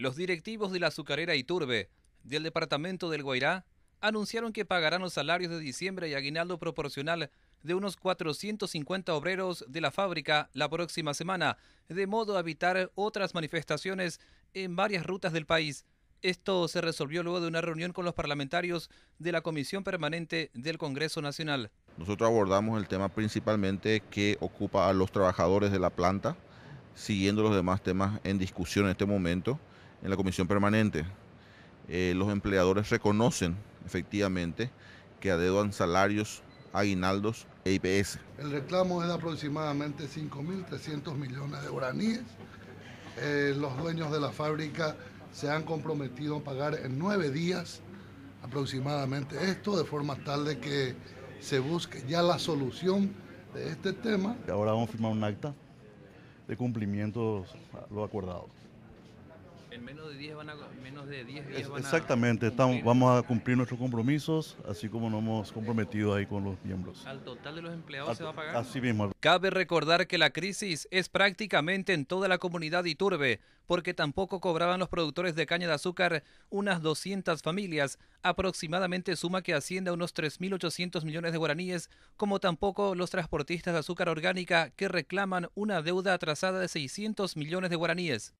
Los directivos de la azucarera Iturbe del departamento del Guairá anunciaron que pagarán los salarios de diciembre y aguinaldo proporcional de unos 450 obreros de la fábrica la próxima semana, de modo a evitar otras manifestaciones en varias rutas del país. Esto se resolvió luego de una reunión con los parlamentarios de la Comisión Permanente del Congreso Nacional. Nosotros abordamos el tema principalmente que ocupa a los trabajadores de la planta, siguiendo los demás temas en discusión en este momento en la comisión permanente, eh, los empleadores reconocen efectivamente que adeudan salarios, aguinaldos e IPS. El reclamo es de aproximadamente 5.300 millones de guaraníes. Eh, los dueños de la fábrica se han comprometido a pagar en nueve días aproximadamente esto, de forma tal de que se busque ya la solución de este tema. Ahora vamos a firmar un acta de cumplimiento a lo acordado. En menos de 10 van a, días van Exactamente, estamos, vamos a cumplir nuestros compromisos, así como nos hemos comprometido ahí con los miembros. Al total de los empleados se va a pagar. Así mismo. Cabe recordar que la crisis es prácticamente en toda la comunidad de Iturbe, porque tampoco cobraban los productores de caña de azúcar unas 200 familias, aproximadamente suma que asciende a unos 3.800 millones de guaraníes, como tampoco los transportistas de azúcar orgánica que reclaman una deuda atrasada de 600 millones de guaraníes.